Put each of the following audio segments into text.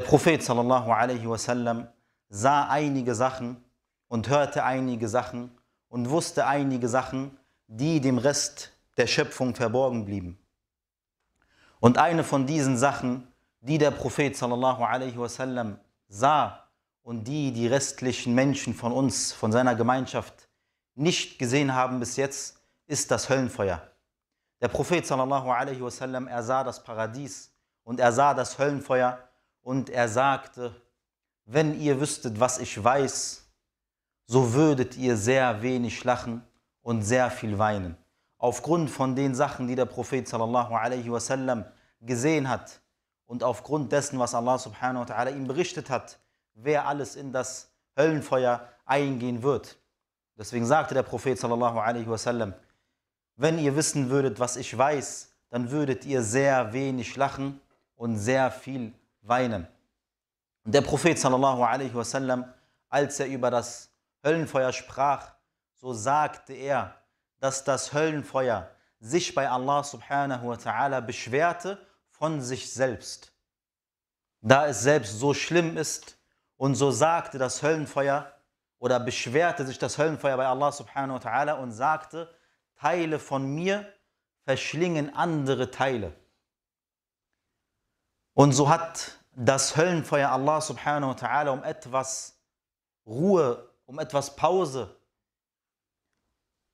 Der Prophet sallallahu alaihi wasallam sah einige Sachen und hörte einige Sachen und wusste einige Sachen, die dem Rest der Schöpfung verborgen blieben. Und eine von diesen Sachen, die der Prophet sallallahu alaihi wasallam sah und die die restlichen Menschen von uns, von seiner Gemeinschaft nicht gesehen haben bis jetzt, ist das Höllenfeuer. Der Prophet sallallahu alaihi wasallam, er sah das Paradies und er sah das Höllenfeuer und er sagte, wenn ihr wüsstet, was ich weiß, so würdet ihr sehr wenig lachen und sehr viel weinen. Aufgrund von den Sachen, die der Prophet sallallahu alaihi wasallam gesehen hat und aufgrund dessen, was Allah subhanahu wa ta'ala ihm berichtet hat, wer alles in das Höllenfeuer eingehen wird. Deswegen sagte der Prophet sallallahu alaihi wasallam, wenn ihr wissen würdet, was ich weiß, dann würdet ihr sehr wenig lachen und sehr viel weinen weinen. Und der Prophet sallallahu alaihi wasallam, als er über das Höllenfeuer sprach, so sagte er, dass das Höllenfeuer sich bei Allah subhanahu wa ta'ala beschwerte von sich selbst, da es selbst so schlimm ist. Und so sagte das Höllenfeuer oder beschwerte sich das Höllenfeuer bei Allah subhanahu wa ta'ala und sagte, Teile von mir verschlingen andere Teile. Und so hat das Höllenfeuer Allah subhanahu wa ta'ala um etwas Ruhe, um etwas Pause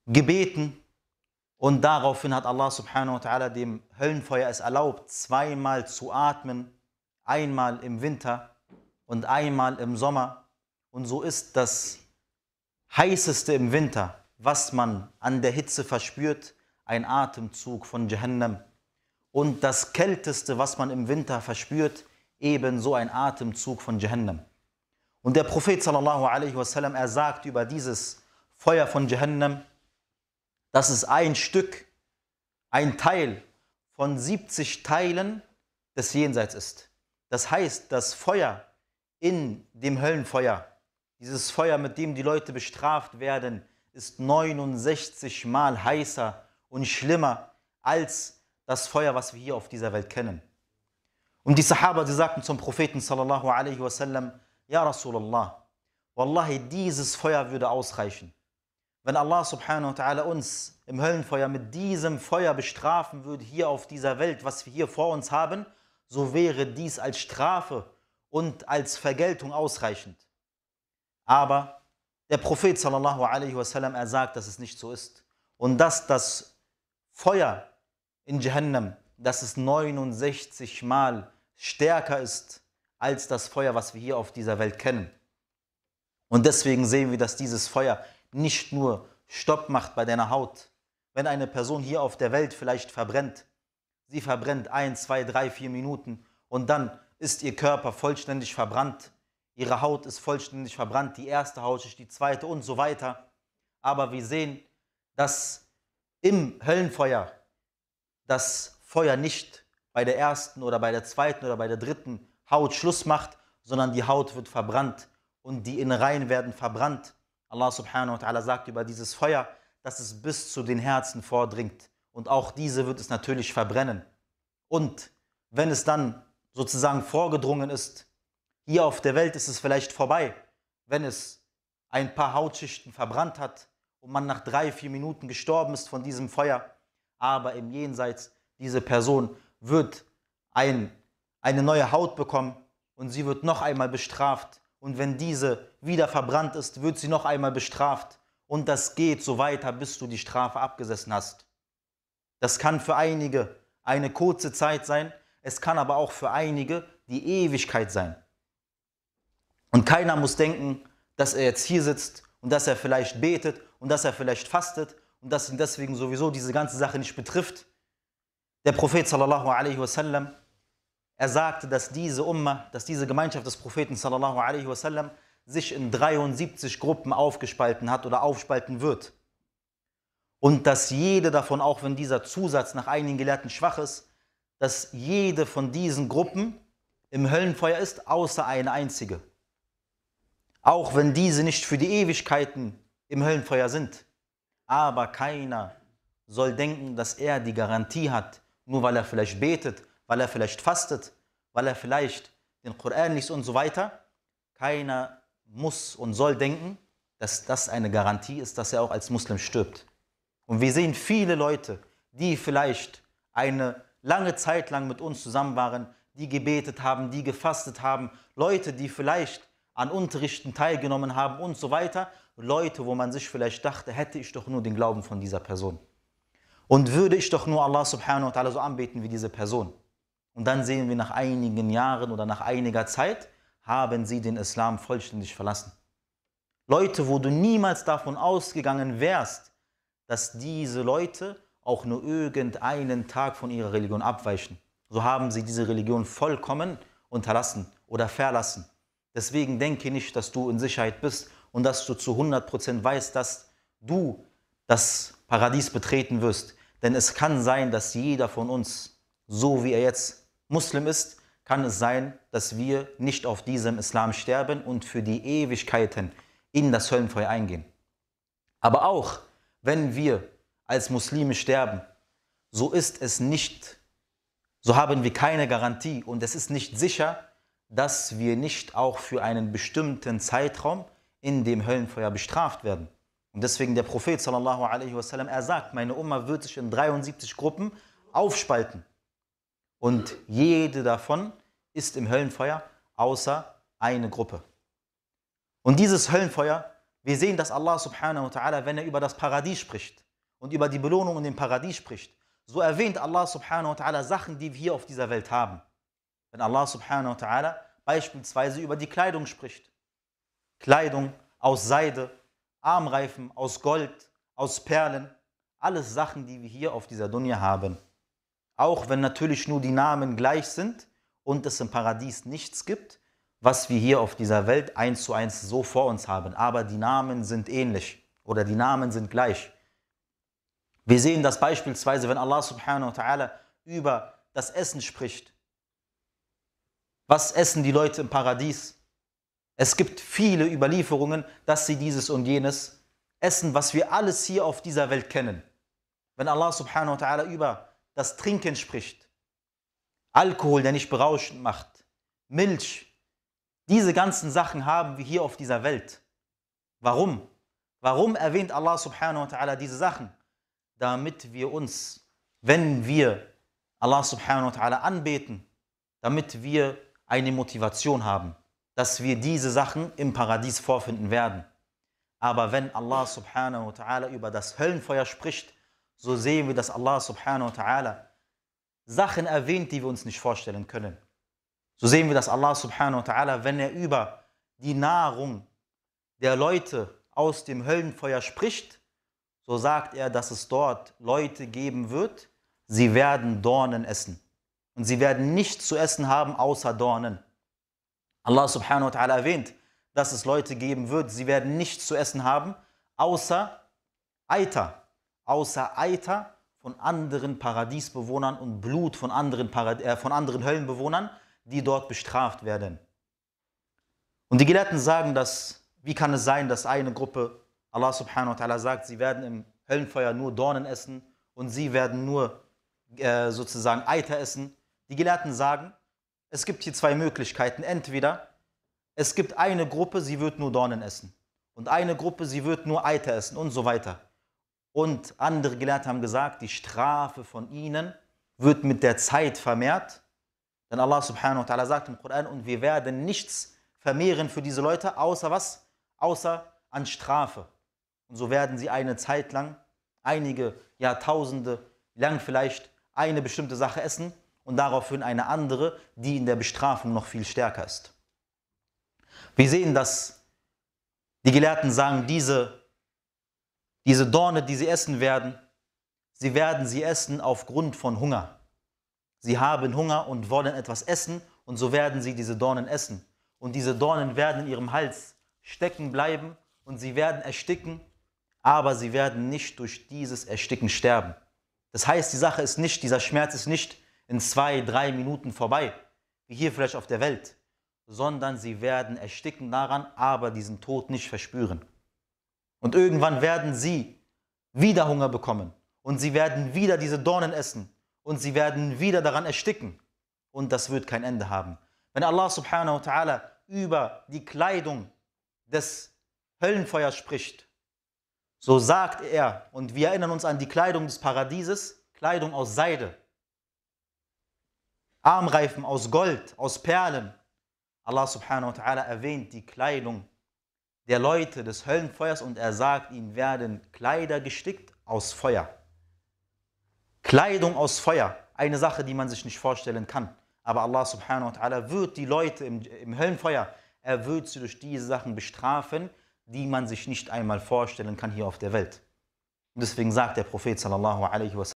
gebeten. Und daraufhin hat Allah subhanahu wa ta'ala dem Höllenfeuer es erlaubt, zweimal zu atmen, einmal im Winter und einmal im Sommer. Und so ist das heißeste im Winter, was man an der Hitze verspürt, ein Atemzug von Jahannam und das Kälteste, was man im Winter verspürt, ebenso ein Atemzug von Jahannam. Und der Prophet sallallahu alaihi wasallam, er sagt über dieses Feuer von Jahannam, dass es ein Stück, ein Teil von 70 Teilen des Jenseits ist. Das heißt, das Feuer in dem Höllenfeuer, dieses Feuer, mit dem die Leute bestraft werden, ist 69 Mal heißer und schlimmer als das Feuer, was wir hier auf dieser Welt kennen. Und die Sahaba, sie sagten zum Propheten sallallahu alaihi wasallam, Ja Rasulallah, Wallahi, dieses Feuer würde ausreichen. Wenn Allah subhanahu wa ta'ala uns im Höllenfeuer mit diesem Feuer bestrafen würde, hier auf dieser Welt, was wir hier vor uns haben, so wäre dies als Strafe und als Vergeltung ausreichend. Aber der Prophet sallallahu alaihi wasallam, er sagt, dass es nicht so ist. Und dass das Feuer in Jahannam, dass es 69 Mal stärker ist als das Feuer, was wir hier auf dieser Welt kennen. Und deswegen sehen wir, dass dieses Feuer nicht nur Stopp macht bei deiner Haut. Wenn eine Person hier auf der Welt vielleicht verbrennt, sie verbrennt ein, zwei, drei, vier Minuten und dann ist ihr Körper vollständig verbrannt, ihre Haut ist vollständig verbrannt, die erste Haut ist die zweite und so weiter. Aber wir sehen, dass im Höllenfeuer das Feuer nicht bei der ersten oder bei der zweiten oder bei der dritten Haut Schluss macht, sondern die Haut wird verbrannt und die Innereien werden verbrannt. Allah subhanahu wa ta'ala sagt über dieses Feuer, dass es bis zu den Herzen vordringt. Und auch diese wird es natürlich verbrennen. Und wenn es dann sozusagen vorgedrungen ist, hier auf der Welt ist es vielleicht vorbei, wenn es ein paar Hautschichten verbrannt hat und man nach drei, vier Minuten gestorben ist von diesem Feuer, aber im Jenseits, diese Person wird ein, eine neue Haut bekommen und sie wird noch einmal bestraft. Und wenn diese wieder verbrannt ist, wird sie noch einmal bestraft. Und das geht so weiter, bis du die Strafe abgesessen hast. Das kann für einige eine kurze Zeit sein, es kann aber auch für einige die Ewigkeit sein. Und keiner muss denken, dass er jetzt hier sitzt und dass er vielleicht betet und dass er vielleicht fastet und dass ihn deswegen sowieso diese ganze Sache nicht betrifft. Der Prophet sallallahu alaihi wasallam, er sagte, dass diese Umma, dass diese Gemeinschaft des Propheten sallallahu alaihi wasallam sich in 73 Gruppen aufgespalten hat oder aufspalten wird. Und dass jede davon, auch wenn dieser Zusatz nach einigen Gelehrten schwach ist, dass jede von diesen Gruppen im Höllenfeuer ist, außer eine einzige. Auch wenn diese nicht für die Ewigkeiten im Höllenfeuer sind. Aber keiner soll denken, dass er die Garantie hat, nur weil er vielleicht betet, weil er vielleicht fastet, weil er vielleicht den Koran liest und so weiter. Keiner muss und soll denken, dass das eine Garantie ist, dass er auch als Muslim stirbt. Und wir sehen viele Leute, die vielleicht eine lange Zeit lang mit uns zusammen waren, die gebetet haben, die gefastet haben, Leute, die vielleicht an Unterrichten teilgenommen haben und so weiter. Leute, wo man sich vielleicht dachte, hätte ich doch nur den Glauben von dieser Person. Und würde ich doch nur Allah subhanahu wa ta'ala so anbeten wie diese Person. Und dann sehen wir nach einigen Jahren oder nach einiger Zeit, haben sie den Islam vollständig verlassen. Leute, wo du niemals davon ausgegangen wärst, dass diese Leute auch nur irgendeinen Tag von ihrer Religion abweichen. So haben sie diese Religion vollkommen unterlassen oder verlassen. Deswegen denke nicht, dass du in Sicherheit bist und dass du zu 100% weißt, dass du das Paradies betreten wirst. Denn es kann sein, dass jeder von uns, so wie er jetzt Muslim ist, kann es sein, dass wir nicht auf diesem Islam sterben und für die Ewigkeiten in das Höllenfeuer eingehen. Aber auch wenn wir als Muslime sterben, so ist es nicht, so haben wir keine Garantie und es ist nicht sicher, dass wir nicht auch für einen bestimmten Zeitraum in dem Höllenfeuer bestraft werden. Und deswegen der Prophet sallallahu alaihi wasallam, er sagt, meine Umma wird sich in 73 Gruppen aufspalten. Und jede davon ist im Höllenfeuer, außer eine Gruppe. Und dieses Höllenfeuer, wir sehen, dass Allah subhanahu wa ta'ala, wenn er über das Paradies spricht und über die Belohnung in dem Paradies spricht, so erwähnt Allah subhanahu wa ta'ala Sachen, die wir hier auf dieser Welt haben. Wenn Allah subhanahu wa ta'ala beispielsweise über die Kleidung spricht. Kleidung aus Seide, Armreifen aus Gold, aus Perlen, alles Sachen, die wir hier auf dieser Dunja haben. Auch wenn natürlich nur die Namen gleich sind und es im Paradies nichts gibt, was wir hier auf dieser Welt eins zu eins so vor uns haben. Aber die Namen sind ähnlich oder die Namen sind gleich. Wir sehen das beispielsweise, wenn Allah subhanahu wa ta'ala über das Essen spricht was essen die Leute im Paradies? Es gibt viele Überlieferungen, dass sie dieses und jenes essen, was wir alles hier auf dieser Welt kennen. Wenn Allah subhanahu wa ta'ala über das Trinken spricht, Alkohol, der nicht berauschend macht, Milch, diese ganzen Sachen haben wir hier auf dieser Welt. Warum? Warum erwähnt Allah subhanahu wa ta'ala diese Sachen? Damit wir uns, wenn wir Allah subhanahu wa ta'ala anbeten, damit wir eine Motivation haben, dass wir diese Sachen im Paradies vorfinden werden. Aber wenn Allah subhanahu wa ta'ala über das Höllenfeuer spricht, so sehen wir, dass Allah subhanahu wa ta'ala Sachen erwähnt, die wir uns nicht vorstellen können. So sehen wir, dass Allah subhanahu wa ta'ala, wenn er über die Nahrung der Leute aus dem Höllenfeuer spricht, so sagt er, dass es dort Leute geben wird, sie werden Dornen essen. Und sie werden nichts zu essen haben außer Dornen. Allah subhanahu wa ta'ala erwähnt, dass es Leute geben wird, sie werden nichts zu essen haben außer Eiter. Außer Eiter von anderen Paradiesbewohnern und Blut von anderen, Parad äh, von anderen Höllenbewohnern, die dort bestraft werden. Und die Gelehrten sagen, dass, wie kann es sein, dass eine Gruppe, Allah subhanahu wa ta'ala sagt, sie werden im Höllenfeuer nur Dornen essen und sie werden nur äh, sozusagen Eiter essen die Gelehrten sagen, es gibt hier zwei Möglichkeiten. Entweder es gibt eine Gruppe, sie wird nur Dornen essen. Und eine Gruppe, sie wird nur Eiter essen und so weiter. Und andere Gelehrte haben gesagt, die Strafe von ihnen wird mit der Zeit vermehrt. Denn Allah subhanahu wa ta'ala sagt im Koran, und wir werden nichts vermehren für diese Leute, außer was? Außer an Strafe. Und so werden sie eine Zeit lang, einige Jahrtausende lang vielleicht eine bestimmte Sache essen und daraufhin eine andere, die in der Bestrafung noch viel stärker ist. Wir sehen, dass die Gelehrten sagen, diese, diese Dorne, die sie essen werden, sie werden sie essen aufgrund von Hunger. Sie haben Hunger und wollen etwas essen und so werden sie diese Dornen essen. Und diese Dornen werden in ihrem Hals stecken bleiben und sie werden ersticken, aber sie werden nicht durch dieses Ersticken sterben. Das heißt, die Sache ist nicht, dieser Schmerz ist nicht, in zwei, drei Minuten vorbei, wie hier vielleicht auf der Welt, sondern sie werden ersticken daran, aber diesen Tod nicht verspüren. Und irgendwann werden sie wieder Hunger bekommen und sie werden wieder diese Dornen essen und sie werden wieder daran ersticken und das wird kein Ende haben. Wenn Allah subhanahu wa ta'ala über die Kleidung des Höllenfeuers spricht, so sagt er, und wir erinnern uns an die Kleidung des Paradieses, Kleidung aus Seide, Armreifen aus Gold, aus Perlen. Allah subhanahu wa ta'ala erwähnt die Kleidung der Leute des Höllenfeuers und er sagt, ihnen werden Kleider gestickt aus Feuer. Kleidung aus Feuer, eine Sache, die man sich nicht vorstellen kann. Aber Allah subhanahu wa ta'ala wird die Leute im, im Höllenfeuer, er wird sie durch diese Sachen bestrafen, die man sich nicht einmal vorstellen kann hier auf der Welt. Und deswegen sagt der Prophet sallallahu alaihi wasallam,